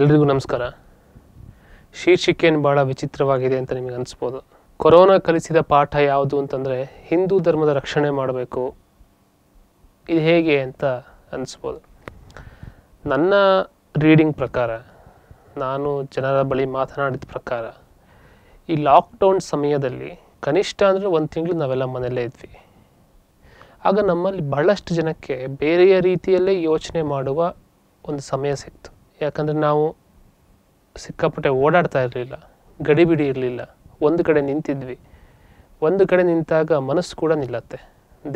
ಎಲ್ರಿಗೂ ನಮಸ್ಕಾರ ಶೀರ್ಷಿಕೆಯನ್ನು ಭಾಳ ವಿಚಿತ್ರವಾಗಿದೆ ಅಂತ ನಿಮಗೆ ಅನಿಸ್ಬೋದು ಕೊರೋನಾ ಕಲಿಸಿದ ಪಾಠ ಯಾವುದು ಅಂತಂದರೆ ಹಿಂದೂ ಧರ್ಮದ ರಕ್ಷಣೆ ಮಾಡಬೇಕು ಇದು ಹೇಗೆ ಅಂತ ಅನಿಸ್ಬೋದು ನನ್ನ ರೀಡಿಂಗ್ ಪ್ರಕಾರ ನಾನು ಜನರ ಬಳಿ ಮಾತನಾಡಿದ ಪ್ರಕಾರ ಈ ಲಾಕ್ಡೌನ್ ಸಮಯದಲ್ಲಿ ಕನಿಷ್ಠ ಅಂದರೆ ಒಂದು ತಿಂಗಳು ನಾವೆಲ್ಲ ಮನೆಯಲ್ಲೇ ಇದ್ವಿ ಆಗ ನಮ್ಮಲ್ಲಿ ಬಹಳಷ್ಟು ಜನಕ್ಕೆ ಬೇರೆಯ ರೀತಿಯಲ್ಲೇ ಯೋಚನೆ ಮಾಡುವ ಒಂದು ಸಮಯ ಸಿಕ್ತು ಯಾಕಂದರೆ ನಾವು ಸಿಕ್ಕಾಪಟ್ಟೆ ಓಡಾಡ್ತಾ ಇರಲಿಲ್ಲ ಗಡಿಬಿಡಿ ಇರಲಿಲ್ಲ ಒಂದು ಕಡೆ ನಿಂತಿದ್ವಿ ಒಂದು ಕಡೆ ನಿಂತಾಗ ಮನಸ್ಸು ಕೂಡ ನಿಲ್ಲತ್ತೆ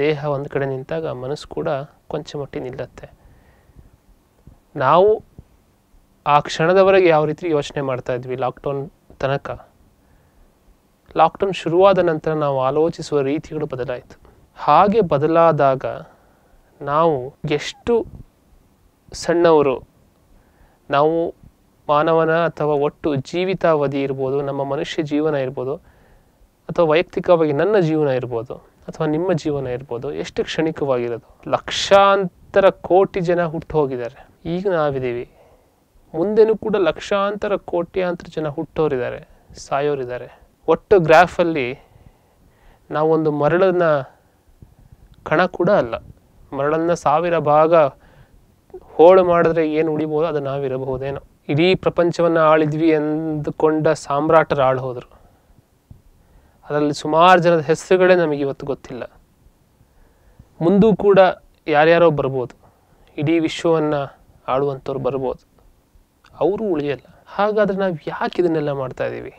ದೇಹ ಒಂದು ಕಡೆ ನಿಂತಾಗ ಮನಸ್ಸು ಕೂಡ ಕೊಂಚ ಮಟ್ಟಿ ನಿಲ್ಲತ್ತೆ ನಾವು ಆ ಕ್ಷಣದವರೆಗೆ ಯಾವ ರೀತಿ ಯೋಚನೆ ಮಾಡ್ತಾ ಇದ್ವಿ ಲಾಕ್ಡೌನ್ ತನಕ ಲಾಕ್ಡೌನ್ ಶುರುವಾದ ನಂತರ ನಾವು ಆಲೋಚಿಸುವ ರೀತಿಗಳು ಬದಲಾಯಿತು ಹಾಗೆ ಬದಲಾದಾಗ ನಾವು ಎಷ್ಟು ಸಣ್ಣವರು ನಾವು ಮಾನವನ ಅಥವಾ ಒಟ್ಟು ಜೀವಿತಾವಧಿ ಇರ್ಬೋದು ನಮ್ಮ ಮನುಷ್ಯ ಜೀವನ ಇರ್ಬೋದು ಅಥವಾ ವೈಯಕ್ತಿಕವಾಗಿ ನನ್ನ ಜೀವನ ಇರ್ಬೋದು ಅಥವಾ ನಿಮ್ಮ ಜೀವನ ಇರ್ಬೋದು ಎಷ್ಟು ಕ್ಷಣಿಕವಾಗಿರೋದು ಲಕ್ಷಾಂತರ ಕೋಟಿ ಜನ ಹುಟ್ಟು ಹೋಗಿದ್ದಾರೆ ಈಗ ನಾವಿದ್ದೀವಿ ಮುಂದೆನೂ ಕೂಡ ಲಕ್ಷಾಂತರ ಕೋಟ್ಯಾಂತರ ಜನ ಹುಟ್ಟೋರಿದ್ದಾರೆ ಸಾಯೋರಿದ್ದಾರೆ ಒಟ್ಟು ಗ್ರಾಫಲ್ಲಿ ನಾವೊಂದು ಮರಳನ್ನು ಕಣ ಕೂಡ ಅಲ್ಲ ಮರಳನ್ನು ಸಾವಿರ ಭಾಗ ಹೋಳು ಮಾಡಿದ್ರೆ ಏನು ಉಳಿಬೋದು ಅದು ನಾವಿರಬಹುದೇನೋ ಇಡೀ ಪ್ರಪಂಚವನ್ನು ಆಳಿದ್ವಿ ಎಂದುಕೊಂಡ ಸಾಮ್ರಾಟರು ಆಳು ಹೋದರು ಅದರಲ್ಲಿ ಸುಮಾರು ಜನದ ಹೆಸರುಗಳೇ ನಮಗೆ ಇವತ್ತು ಗೊತ್ತಿಲ್ಲ ಮುಂದೂ ಕೂಡ ಯಾರ್ಯಾರೋ ಬರ್ಬೋದು ಇಡೀ ವಿಶ್ವವನ್ನು ಆಳುವಂಥವ್ರು ಬರ್ಬೋದು ಅವರು ಉಳಿಯಲ್ಲ ಹಾಗಾದರೆ ನಾವು ಯಾಕೆ ಇದನ್ನೆಲ್ಲ ಮಾಡ್ತಾಯಿದ್ದೀವಿ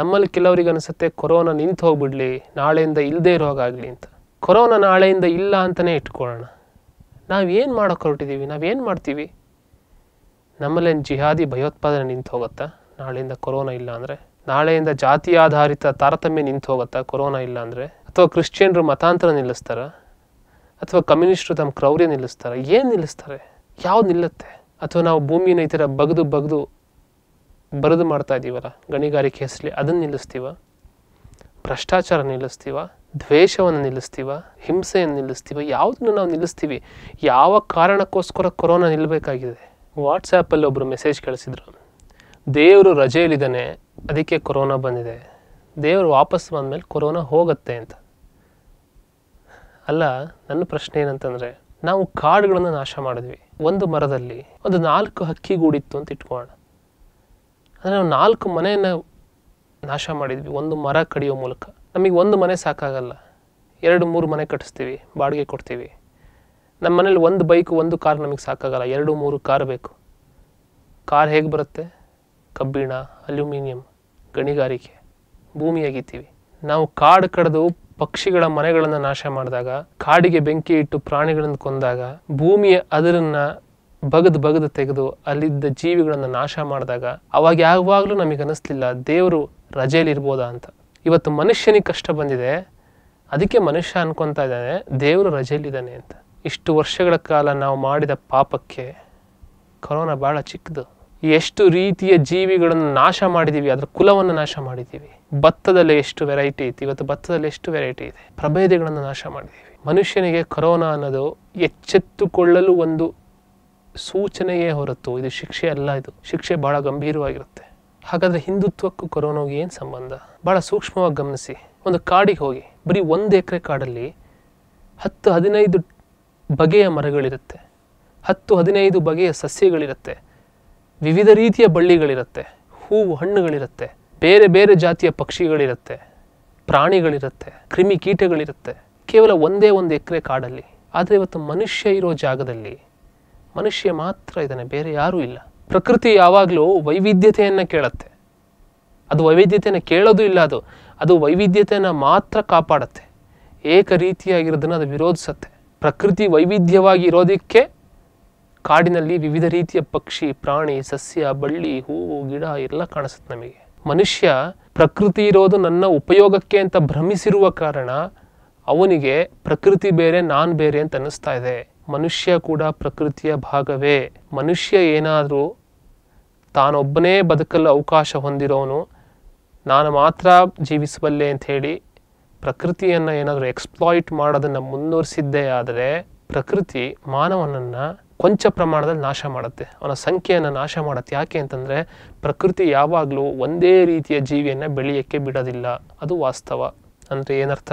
ನಮ್ಮಲ್ಲಿ ಕೆಲವರಿಗೆ ಅನಿಸುತ್ತೆ ಕೊರೋನಾ ನಿಂತು ಹೋಗ್ಬಿಡ್ಲಿ ನಾಳೆಯಿಂದ ಇಲ್ಲದೇ ಇರೋ ಹಾಗಾಗಲಿ ಅಂತ ಕೊರೋನಾ ನಾಳೆಯಿಂದ ಇಲ್ಲ ಅಂತಲೇ ಇಟ್ಕೊಳ್ಳೋಣ ನಾವೇನು ಮಾಡೋಕ್ಕೆ ಹೊರಟಿದ್ದೀವಿ ನಾವೇನು ಮಾಡ್ತೀವಿ ನಮ್ಮಲ್ಲೇನು ಜಿಹಾದಿ ಭಯೋತ್ಪಾದನೆ ನಿಂತು ಹೋಗುತ್ತಾ ನಾಳೆಯಿಂದ ಕೊರೋನಾ ಇಲ್ಲ ಅಂದರೆ ನಾಳೆಯಿಂದ ಜಾತಿ ಆಧಾರಿತ ತಾರತಮ್ಯ ನಿಂತು ಹೋಗುತ್ತಾ ಕೊರೋನಾ ಇಲ್ಲ ಅಂದರೆ ಅಥವಾ ಕ್ರಿಶ್ಚಿಯನ್ರು ಮತಾಂತರ ನಿಲ್ಲಿಸ್ತಾರ ಅಥವಾ ಕಮ್ಯುನಿಸ್ಟ್ರು ತಮ್ಮ ಕ್ರೌರ್ಯ ನಿಲ್ಲಿಸ್ತಾರೆ ಏನು ನಿಲ್ಲಿಸ್ತಾರೆ ಯಾವ್ದು ನಿಲ್ಲುತ್ತೆ ಅಥವಾ ನಾವು ಭೂಮಿನ ಈ ಥರ ಬಗದು ಬಗ್ದು ಬರೆದು ಮಾಡ್ತಾ ಇದ್ದೀವಲ್ಲ ಗಣಿಗಾರಿಕೆ ಹೆಸರಲ್ಲಿ ಅದನ್ನು ನಿಲ್ಲಿಸ್ತೀವ ಭ್ರಷ್ಟಾಚಾರ ನಿಲ್ಲಿಸ್ತೀವ ದ್ವೇಷವನ್ನು ನಿಲ್ಲಿಸ್ತೀವ ಹಿಂಸೆಯನ್ನು ನಿಲ್ಲಿಸ್ತೀವ ಯಾವುದನ್ನು ನಾವು ನಿಲ್ಲಿಸ್ತೀವಿ ಯಾವ ಕಾರಣಕ್ಕೋಸ್ಕರ ಕೊರೋನಾ ನಿಲ್ಲಬೇಕಾಗಿದೆ ವಾಟ್ಸಾಪಲ್ಲಿ ಒಬ್ಬರು ಮೆಸೇಜ್ ಕಳಿಸಿದರು ದೇವರು ರಜೆಯಲ್ಲಿದ್ದಾನೆ ಅದಕ್ಕೆ ಕೊರೋನಾ ಬಂದಿದೆ ದೇವರು ವಾಪಸ್ ಬಂದಮೇಲೆ ಕೊರೋನಾ ಹೋಗುತ್ತೆ ಅಂತ ಅಲ್ಲ ನನ್ನ ಪ್ರಶ್ನೆ ಏನಂತಂದರೆ ನಾವು ಕಾಡುಗಳನ್ನು ನಾಶ ಮಾಡಿದ್ವಿ ಒಂದು ಮರದಲ್ಲಿ ಒಂದು ನಾಲ್ಕು ಹಕ್ಕಿ ಗೂಡಿತ್ತು ಅಂತ ಇಟ್ಕೊಳ್ಳೋಣ ಅಂದರೆ ನಾವು ನಾಲ್ಕು ಮನೆಯನ್ನು ನಾಶ ಮಾಡಿದ್ವಿ ಒಂದು ಮರ ಕಡಿಯೋ ಮೂಲಕ ನಮಗೆ ಒಂದು ಮನೆ ಸಾಕಾಗಲ್ಲ ಎರಡು ಮೂರು ಮನೆ ಕಟ್ಟಿಸ್ತೀವಿ ಬಾಡಿಗೆ ಕೊಡ್ತೀವಿ ನಮ್ಮ ಮನೇಲಿ ಒಂದು ಬೈಕು ಒಂದು ಕಾರ್ ನಮಗೆ ಸಾಕಾಗಲ್ಲ ಎರಡು ಮೂರು ಕಾರ್ ಬೇಕು ಕಾರ್ ಹೇಗೆ ಬರುತ್ತೆ ಕಬ್ಬಿಣ ಅಲ್ಯೂಮಿನಿಯಂ ಗಣಿಗಾರಿಕೆ ಭೂಮಿ ನಾವು ಕಾಡು ಕಡಿದು ಪಕ್ಷಿಗಳ ಮನೆಗಳನ್ನು ನಾಶ ಮಾಡಿದಾಗ ಕಾಡಿಗೆ ಬೆಂಕಿ ಇಟ್ಟು ಪ್ರಾಣಿಗಳನ್ನು ಕೊಂದಾಗ ಭೂಮಿಯ ಅದರನ್ನು ಬಗದು ಬಗದು ತೆಗೆದು ಅಲ್ಲಿದ್ದ ಜೀವಿಗಳನ್ನು ನಾಶ ಮಾಡಿದಾಗ ಅವಾಗ ಯಾವಾಗಲೂ ನಮಗೆ ಅನಿಸ್ಲಿಲ್ಲ ದೇವರು ರಜೆಯಲ್ಲಿ ಅಂತ ಇವತ್ತು ಮನುಷ್ಯನಿಗೆ ಕಷ್ಟ ಬಂದಿದೆ ಅದಕ್ಕೆ ಮನುಷ್ಯ ಅನ್ಕೊತಾ ಇದ್ದಾನೆ ದೇವರು ರಜೆಯಲ್ಲಿದ್ದಾನೆ ಅಂತ ಇಷ್ಟು ವರ್ಷಗಳ ಕಾಲ ನಾವು ಮಾಡಿದ ಪಾಪಕ್ಕೆ ಕೊರೋನಾ ಭಾಳ ಚಿಕ್ಕದು ಎಷ್ಟು ರೀತಿಯ ಜೀವಿಗಳನ್ನು ನಾಶ ಮಾಡಿದ್ದೀವಿ ಅದರ ಕುಲವನ್ನು ನಾಶ ಮಾಡಿದ್ದೀವಿ ಭತ್ತದಲ್ಲಿ ಎಷ್ಟು ವೆರೈಟಿ ಇತ್ತು ಇವತ್ತು ಭತ್ತದಲ್ಲಿ ಎಷ್ಟು ವೆರೈಟಿ ಇದೆ ಪ್ರಭೇದಗಳನ್ನು ನಾಶ ಮಾಡಿದ್ದೀವಿ ಮನುಷ್ಯನಿಗೆ ಕೊರೋನಾ ಅನ್ನೋದು ಎಚ್ಚೆತ್ತುಕೊಳ್ಳಲು ಒಂದು ಸೂಚನೆಯೇ ಹೊರತು ಇದು ಶಿಕ್ಷೆ ಅಲ್ಲ ಇದು ಶಿಕ್ಷೆ ಬಹಳ ಗಂಭೀರವಾಗಿರುತ್ತೆ ಹಾಗಾದರೆ ಹಿಂದುತ್ವಕ್ಕೂ ಕೊರೋನಾಗೆ ಏನು ಸಂಬಂಧ ಭಾಳ ಸೂಕ್ಷ್ಮವಾಗಿ ಗಮನಿಸಿ ಒಂದು ಕಾಡಿಗೆ ಹೋಗಿ ಬರೀ ಒಂದು ಎಕರೆ ಕಾಡಲ್ಲಿ ಹತ್ತು ಹದಿನೈದು ಬಗೆಯ ಮರಗಳಿರುತ್ತೆ ಹತ್ತು ಹದಿನೈದು ಬಗೆಯ ಸಸ್ಯಗಳಿರುತ್ತೆ ವಿವಿಧ ರೀತಿಯ ಬಳ್ಳಿಗಳಿರುತ್ತೆ ಹೂವು ಹಣ್ಣುಗಳಿರುತ್ತೆ ಬೇರೆ ಬೇರೆ ಜಾತಿಯ ಪಕ್ಷಿಗಳಿರುತ್ತೆ ಪ್ರಾಣಿಗಳಿರುತ್ತೆ ಕ್ರಿಮಿ ಕೀಟಗಳಿರುತ್ತೆ ಕೇವಲ ಒಂದೇ ಒಂದು ಎಕರೆ ಕಾಡಲ್ಲಿ ಆದರೆ ಇವತ್ತು ಮನುಷ್ಯ ಇರೋ ಜಾಗದಲ್ಲಿ ಮನುಷ್ಯ ಮಾತ್ರ ಇದ್ದಾನೆ ಬೇರೆ ಯಾರೂ ಇಲ್ಲ ಪ್ರಕೃತಿ ಯಾವಾಗಲೂ ವೈವಿಧ್ಯತೆಯನ್ನು ಕೇಳುತ್ತೆ ಅದು ವೈವಿಧ್ಯತೆಯನ್ನು ಕೇಳೋದು ಇಲ್ಲ ಅದು ಅದು ವೈವಿಧ್ಯತೆಯನ್ನು ಮಾತ್ರ ಕಾಪಾಡುತ್ತೆ ಏಕ ರೀತಿಯಾಗಿರೋದನ್ನು ಅದು ವಿರೋಧಿಸುತ್ತೆ ಪ್ರಕೃತಿ ವೈವಿಧ್ಯವಾಗಿ ಇರೋದಕ್ಕೆ ಕಾಡಿನಲ್ಲಿ ವಿವಿಧ ರೀತಿಯ ಪಕ್ಷಿ ಪ್ರಾಣಿ ಸಸ್ಯ ಬಳ್ಳಿ ಹೂವು ಗಿಡ ಎಲ್ಲ ಕಾಣಿಸುತ್ತೆ ನಮಗೆ ಮನುಷ್ಯ ಪ್ರಕೃತಿ ಇರೋದು ನನ್ನ ಉಪಯೋಗಕ್ಕೆ ಅಂತ ಭ್ರಮಿಸಿರುವ ಕಾರಣ ಅವನಿಗೆ ಪ್ರಕೃತಿ ಬೇರೆ ನಾನು ಬೇರೆ ಅಂತ ಅನ್ನಿಸ್ತಾ ಇದೆ ಮನುಷ್ಯ ಕೂಡ ಪ್ರಕೃತಿಯ ಭಾಗವೇ ಮನುಷ್ಯ ಏನಾದರೂ ತಾನೊಬ್ಬನೇ ಬದುಕಲು ಅವಕಾಶ ಹೊಂದಿರೋನು ನಾನು ಮಾತ್ರ ಜೀವಿಸಬಲ್ಲೆ ಅಂಥೇಳಿ ಪ್ರಕೃತಿಯನ್ನು ಏನಾದರೂ ಎಕ್ಸ್ಪ್ಲಾಯ್ಟ್ ಮಾಡೋದನ್ನು ಮುಂದುವರಿಸಿದ್ದೇ ಆದರೆ ಪ್ರಕೃತಿ ಮಾನವನನ್ನು ಕೊಂಚ ಪ್ರಮಾಣದಲ್ಲಿ ನಾಶ ಮಾಡುತ್ತೆ ಅವನ ಸಂಖ್ಯೆಯನ್ನು ನಾಶ ಮಾಡುತ್ತೆ ಯಾಕೆ ಅಂತಂದರೆ ಪ್ರಕೃತಿ ಯಾವಾಗಲೂ ಒಂದೇ ರೀತಿಯ ಜೀವಿಯನ್ನು ಬೆಳೆಯೋಕ್ಕೆ ಬಿಡೋದಿಲ್ಲ ಅದು ವಾಸ್ತವ ಅಂದರೆ ಏನರ್ಥ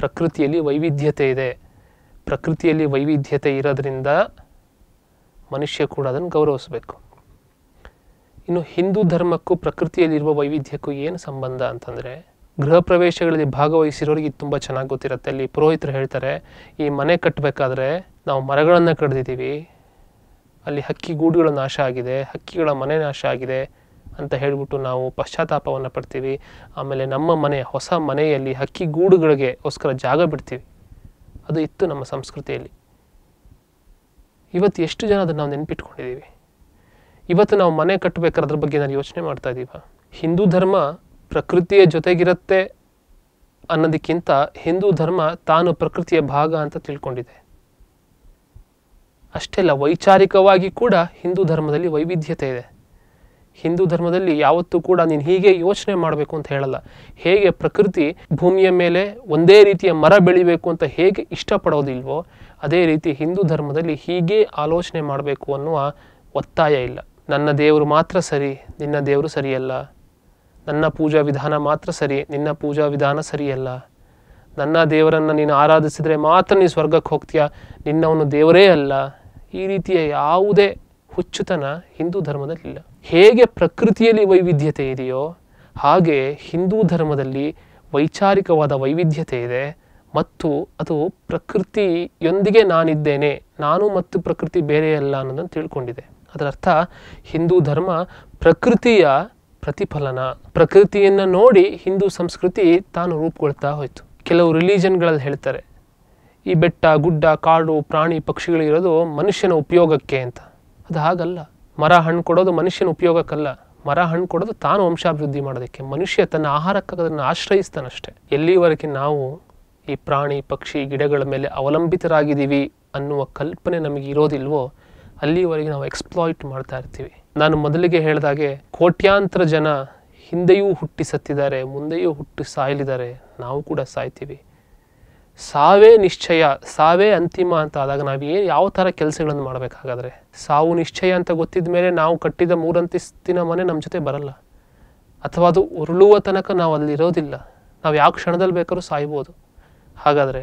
ಪ್ರಕೃತಿಯಲ್ಲಿ ವೈವಿಧ್ಯತೆ ಇದೆ ಪ್ರಕೃತಿಯಲ್ಲಿ ವೈವಿಧ್ಯತೆ ಇರೋದ್ರಿಂದ ಮನುಷ್ಯ ಕೂಡ ಅದನ್ನು ಗೌರವಿಸಬೇಕು ಇನ್ನು ಹಿಂದೂ ಧರ್ಮಕ್ಕೂ ಪ್ರಕೃತಿಯಲ್ಲಿರುವ ವೈವಿಧ್ಯಕ್ಕೂ ಏನು ಸಂಬಂಧ ಅಂತಂದರೆ ಗೃಹ ಪ್ರವೇಶಗಳಲ್ಲಿ ಭಾಗವಹಿಸಿರೋರಿಗೆ ತುಂಬ ಚೆನ್ನಾಗಿ ಗೊತ್ತಿರುತ್ತೆ ಅಲ್ಲಿ ಪುರೋಹಿತರು ಹೇಳ್ತಾರೆ ಈ ಮನೆ ಕಟ್ಟಬೇಕಾದ್ರೆ ನಾವು ಮರಗಳನ್ನು ಕಡ್ದಿದ್ದೀವಿ ಅಲ್ಲಿ ಹಕ್ಕಿ ಗೂಡುಗಳ ನಾಶ ಆಗಿದೆ ಹಕ್ಕಿಗಳ ಮನೆ ನಾಶ ಆಗಿದೆ ಅಂತ ಹೇಳಿಬಿಟ್ಟು ನಾವು ಪಶ್ಚಾತ್ತಾಪವನ್ನು ಪಡ್ತೀವಿ ಆಮೇಲೆ ನಮ್ಮ ಮನೆ ಹೊಸ ಮನೆಯಲ್ಲಿ ಹಕ್ಕಿ ಗೂಡುಗಳಿಗೆ ಜಾಗ ಬಿಡ್ತೀವಿ ಅದು ಇತ್ತು ನಮ್ಮ ಸಂಸ್ಕೃತಿಯಲ್ಲಿ ಇವತ್ತು ಎಷ್ಟು ಜನ ಅದನ್ನು ನಾವು ನೆನಪಿಟ್ಕೊಂಡಿದ್ದೀವಿ ಇವತ್ತು ನಾವು ಮನೆ ಕಟ್ಟಬೇಕಾದ್ರ ಬಗ್ಗೆ ನಾನು ಯೋಚನೆ ಮಾಡ್ತಾ ಇದ್ದೀವ ಹಿಂದೂ ಧರ್ಮ ಪ್ರಕೃತಿಯ ಜೊತೆಗಿರುತ್ತೆ ಅನ್ನೋದಕ್ಕಿಂತ ಹಿಂದೂ ಧರ್ಮ ತಾನು ಪ್ರಕೃತಿಯ ಭಾಗ ಅಂತ ತಿಳ್ಕೊಂಡಿದೆ ಅಷ್ಟೆಲ್ಲ ವೈಚಾರಿಕವಾಗಿ ಕೂಡ ಹಿಂದೂ ಧರ್ಮದಲ್ಲಿ ವೈವಿಧ್ಯತೆ ಇದೆ ಹಿಂದೂ ಧರ್ಮದಲ್ಲಿ ಯಾವತ್ತೂ ಕೂಡ ನೀನು ಹೀಗೆ ಯೋಚನೆ ಮಾಡಬೇಕು ಅಂತ ಹೇಳಲ್ಲ ಹೇಗೆ ಪ್ರಕೃತಿ ಭೂಮಿಯ ಮೇಲೆ ಒಂದೇ ರೀತಿಯ ಮರ ಬೆಳಿಬೇಕು ಅಂತ ಹೇಗೆ ಇಷ್ಟಪಡೋದಿಲ್ವೋ ಅದೇ ರೀತಿ ಹಿಂದೂ ಧರ್ಮದಲ್ಲಿ ಹೀಗೆ ಆಲೋಚನೆ ಮಾಡಬೇಕು ಅನ್ನುವ ಒತ್ತಾಯ ಇಲ್ಲ ನನ್ನ ದೇವರು ಮಾತ್ರ ಸರಿ ನಿನ್ನ ದೇವರು ಸರಿಯಲ್ಲ ನನ್ನ ಪೂಜಾ ವಿಧಾನ ಮಾತ್ರ ಸರಿ ನಿನ್ನ ಪೂಜಾ ವಿಧಾನ ಸರಿಯಲ್ಲ ನನ್ನ ದೇವರನ್ನು ನೀನು ಆರಾಧಿಸಿದರೆ ಮಾತ್ರ ನೀನು ಸ್ವರ್ಗಕ್ಕೆ ಹೋಗ್ತೀಯ ನಿನ್ನವನು ದೇವರೇ ಅಲ್ಲ ಈ ರೀತಿಯ ಯಾವುದೇ ಹುಚ್ಚುತನ ಹಿಂದೂ ಧರ್ಮದಲ್ಲಿಲ್ಲ ಹೇಗೆ ಪ್ರಕೃತಿಯಲ್ಲಿ ವೈವಿಧ್ಯತೆ ಇದೆಯೋ ಹಾಗೆ ಹಿಂದೂ ಧರ್ಮದಲ್ಲಿ ವೈಚಾರಿಕವಾದ ವೈವಿಧ್ಯತೆ ಇದೆ ಮತ್ತು ಅದು ಪ್ರಕೃತಿಯೊಂದಿಗೆ ನಾನಿದ್ದೇನೆ ನಾನು ಮತ್ತು ಪ್ರಕೃತಿ ಬೇರೆಯಲ್ಲ ಅನ್ನೋದನ್ನು ತಿಳ್ಕೊಂಡಿದೆ ಅದರರ್ಥ ಹಿಂದೂ ಧರ್ಮ ಪ್ರಕೃತಿಯ ಪ್ರತಿಫಲನ ಪ್ರಕೃತಿಯನ್ನು ನೋಡಿ ಹಿಂದೂ ಸಂಸ್ಕೃತಿ ತಾನು ರೂಪುಗೊಳ್ತಾ ಹೋಯಿತು ಕೆಲವು ರಿಲಿಜನ್ಗಳಲ್ಲಿ ಹೇಳ್ತಾರೆ ಈ ಬೆಟ್ಟ ಗುಡ್ಡ ಕಾಡು ಪ್ರಾಣಿ ಪಕ್ಷಿಗಳಿರೋದು ಮನುಷ್ಯನ ಉಪಯೋಗಕ್ಕೆ ಅಂತ ಅದು ಹಾಗಲ್ಲ ಮರ ಹಣ್ಣು ಕೊಡೋದು ಮನುಷ್ಯನ ಉಪಯೋಗಕ್ಕಲ್ಲ ಮರ ಹಣ್ಣು ಕೊಡೋದು ತಾನು ವಂಶಾಭಿವೃದ್ಧಿ ಮಾಡೋದಕ್ಕೆ ಮನುಷ್ಯ ತನ್ನ ಆಹಾರಕ್ಕಾಗದನ್ನು ಆಶ್ರಯಿಸ್ತಾನಷ್ಟೇ ಎಲ್ಲಿವರೆಗೆ ನಾವು ಈ ಪ್ರಾಣಿ ಪಕ್ಷಿ ಗಿಡಗಳ ಮೇಲೆ ಅವಲಂಬಿತರಾಗಿದ್ದೀವಿ ಅನ್ನುವ ಕಲ್ಪನೆ ನಮಗೆ ಇರೋದಿಲ್ವೋ ಅಲ್ಲಿವರೆಗೆ ನಾವು ಎಕ್ಸ್ಪ್ಲಾಯ್ಟ್ ಮಾಡ್ತಾ ಇರ್ತೀವಿ ನಾನು ಮೊದಲಿಗೆ ಹೇಳಿದಾಗೆ ಕೋಟ್ಯಾಂತರ ಜನ ಹಿಂದೆಯೂ ಹುಟ್ಟಿ ಸತ್ತಿದ್ದಾರೆ ಮುಂದೆಯೂ ಹುಟ್ಟಿ ಸಾಯಲಿದ್ದಾರೆ ನಾವು ಕೂಡ ಸಾಯ್ತೀವಿ ಸಾವೇ ನಿಶ್ಚಯ ಸಾವೇ ಅಂತಿಮ ಅಂತ ಆದಾಗ ನಾವು ಏನು ಯಾವ ಥರ ಕೆಲಸಗಳನ್ನು ಮಾಡಬೇಕಾಗಾದರೆ ಸಾವು ನಿಶ್ಚಯ ಅಂತ ಗೊತ್ತಿದ ಮೇಲೆ ನಾವು ಕಟ್ಟಿದ ಮೂರಂತಿಸ್ತಿನ ಮನೆ ನಮ್ಮ ಜೊತೆ ಬರಲ್ಲ ಅಥವಾ ಅದು ಉರುಳುವ ತನಕ ನಾವು ಅಲ್ಲಿರೋದಿಲ್ಲ ನಾವು ಯಾವ ಕ್ಷಣದಲ್ಲಿ ಬೇಕಾದ್ರೂ ಸಾಯ್ಬೋದು ಹಾಗಾದರೆ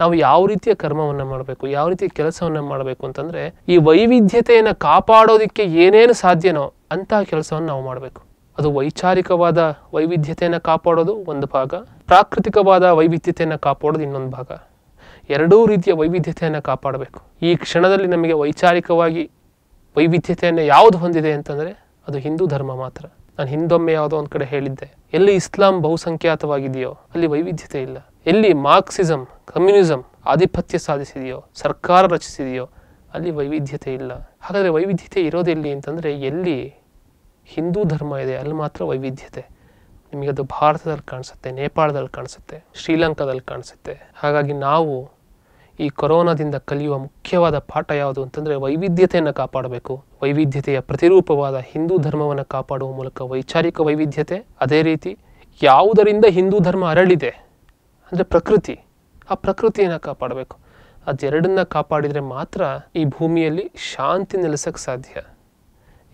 ನಾವು ಯಾವ ರೀತಿಯ ಕರ್ಮವನ್ನು ಮಾಡಬೇಕು ಯಾವ ರೀತಿಯ ಕೆಲಸವನ್ನು ಮಾಡಬೇಕು ಅಂತಂದರೆ ಈ ವೈವಿಧ್ಯತೆಯನ್ನು ಕಾಪಾಡೋದಕ್ಕೆ ಏನೇನು ಸಾಧ್ಯನೋ ಅಂತಹ ಕೆಲಸವನ್ನು ನಾವು ಮಾಡಬೇಕು ಅದು ವೈಚಾರಿಕವಾದ ವೈವಿಧ್ಯತೆಯನ್ನು ಕಾಪಾಡೋದು ಒಂದು ಭಾಗ ಪ್ರಾಕೃತಿಕವಾದ ವೈವಿಧ್ಯತೆಯನ್ನು ಕಾಪಾಡೋದು ಇನ್ನೊಂದು ಭಾಗ ಎರಡೂ ರೀತಿಯ ವೈವಿಧ್ಯತೆಯನ್ನು ಕಾಪಾಡಬೇಕು ಈ ಕ್ಷಣದಲ್ಲಿ ನಮಗೆ ವೈಚಾರಿಕವಾಗಿ ವೈವಿಧ್ಯತೆಯನ್ನು ಯಾವುದು ಹೊಂದಿದೆ ಅಂತಂದರೆ ಅದು ಹಿಂದೂ ಧರ್ಮ ಮಾತ್ರ ನಾನು ಹಿಂದೊಮ್ಮೆ ಯಾವುದೋ ಒಂದು ಕಡೆ ಹೇಳಿದ್ದೆ ಎಲ್ಲಿ ಇಸ್ಲಾಂ ಬಹುಸಂಖ್ಯಾತವಾಗಿದೆಯೋ ಅಲ್ಲಿ ವೈವಿಧ್ಯತೆ ಇಲ್ಲ ಎಲ್ಲಿ ಮಾರ್ಕ್ಸಿಸಮ್ ಕಮ್ಯುನಿಸಂ ಆಧಿಪತ್ಯ ಸಾಧಿಸಿದೆಯೋ ಸರ್ಕಾರ ರಚಿಸಿದೆಯೋ ಅಲ್ಲಿ ವೈವಿಧ್ಯತೆ ಇಲ್ಲ ಹಾಗಾದರೆ ವೈವಿಧ್ಯತೆ ಇರೋದೆಲ್ಲಿ ಅಂತಂದರೆ ಎಲ್ಲಿ ಹಿಂದೂ ಧರ್ಮ ಇದೆ ಅಲ್ಲಿ ಮಾತ್ರ ವೈವಿಧ್ಯತೆ ನಿಮಗದು ಭಾರತದಲ್ಲಿ ಕಾಣಿಸುತ್ತೆ ನೇಪಾಳದಲ್ಲಿ ಕಾಣಿಸುತ್ತೆ ಶ್ರೀಲಂಕಾದಲ್ಲಿ ಕಾಣಿಸುತ್ತೆ ಹಾಗಾಗಿ ನಾವು ಈ ಕೊರೋನಾದಿಂದ ಕಲಿಯುವ ಮುಖ್ಯವಾದ ಪಾಠ ಯಾವುದು ಅಂತಂದರೆ ವೈವಿಧ್ಯತೆಯನ್ನು ಕಾಪಾಡಬೇಕು ವೈವಿಧ್ಯತೆಯ ಪ್ರತಿರೂಪವಾದ ಹಿಂದೂ ಧರ್ಮವನ್ನು ಕಾಪಾಡುವ ಮೂಲಕ ವೈಚಾರಿಕ ವೈವಿಧ್ಯತೆ ಅದೇ ರೀತಿ ಯಾವುದರಿಂದ ಹಿಂದೂ ಧರ್ಮ ಅರಳಿದೆ ಅಂದರೆ ಪ್ರಕೃತಿ ಆ ಪ್ರಕೃತಿಯನ್ನು ಕಾಪಾಡಬೇಕು ಅದೆರಡನ್ನ ಕಾಪಾಡಿದರೆ ಮಾತ್ರ ಈ ಭೂಮಿಯಲ್ಲಿ ಶಾಂತಿ ನೆಲೆಸಕ್ಕೆ ಸಾಧ್ಯ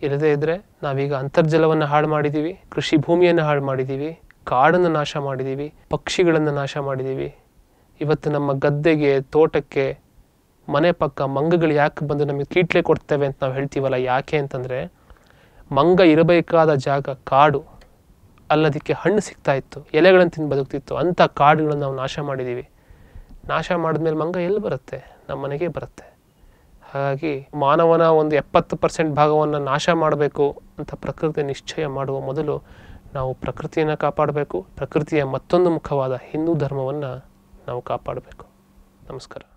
ಇರದೇ ಇದ್ದರೆ ನಾವೀಗ ಅಂತರ್ಜಲವನ್ನು ಹಾಳು ಮಾಡಿದ್ದೀವಿ ಕೃಷಿ ಭೂಮಿಯನ್ನು ಹಾಳು ಮಾಡಿದ್ದೀವಿ ಕಾಡನ್ನು ನಾಶ ಮಾಡಿದ್ದೀವಿ ಪಕ್ಷಿಗಳನ್ನು ನಾಶ ಮಾಡಿದ್ದೀವಿ ಇವತ್ತು ನಮ್ಮ ಗದ್ದೆಗೆ ತೋಟಕ್ಕೆ ಮನೆ ಪಕ್ಕ ಮಂಗಗಳು ಯಾಕೆ ಬಂದು ನಮಗೆ ಕೀಟ್ಲೆ ಕೊಡ್ತೇವೆ ಅಂತ ನಾವು ಹೇಳ್ತೀವಲ್ಲ ಯಾಕೆ ಅಂತಂದರೆ ಮಂಗ ಇರಬೇಕಾದ ಜಾಗ ಕಾಡು ಅಲ್ಲದಕ್ಕೆ ಹಣ್ಣು ಸಿಗ್ತಾ ಇತ್ತು ಎಲೆಗಳನ್ನು ತಿಂದು ಬದುಕ್ತಿತ್ತು ಅಂಥ ಕಾಡುಗಳನ್ನು ನಾವು ನಾಶ ಮಾಡಿದ್ದೀವಿ ನಾಶ ಮಾಡಿದ್ಮೇಲೆ ಮಂಗ ಎಲ್ಲಿ ಬರುತ್ತೆ ನಮ್ಮ ಮನೆಗೆ ಬರುತ್ತೆ ಹಾಗಾಗಿ ಮಾನವನ ಒಂದು ಎಪ್ಪತ್ತು ಪರ್ಸೆಂಟ್ ಭಾಗವನ್ನು ನಾಶ ಮಾಡಬೇಕು ಅಂತ ಪ್ರಕೃತಿ ನಿಶ್ಚಯ ಮಾಡುವ ಮೊದಲು ನಾವು ಪ್ರಕೃತಿಯನ್ನು ಕಾಪಾಡಬೇಕು ಪ್ರಕೃತಿಯ ಮತ್ತೊಂದು ಮುಖವಾದ ಹಿಂದೂ ಧರ್ಮವನ್ನು ನಾವು ಕಾಪಾಡಬೇಕು ನಮಸ್ಕಾರ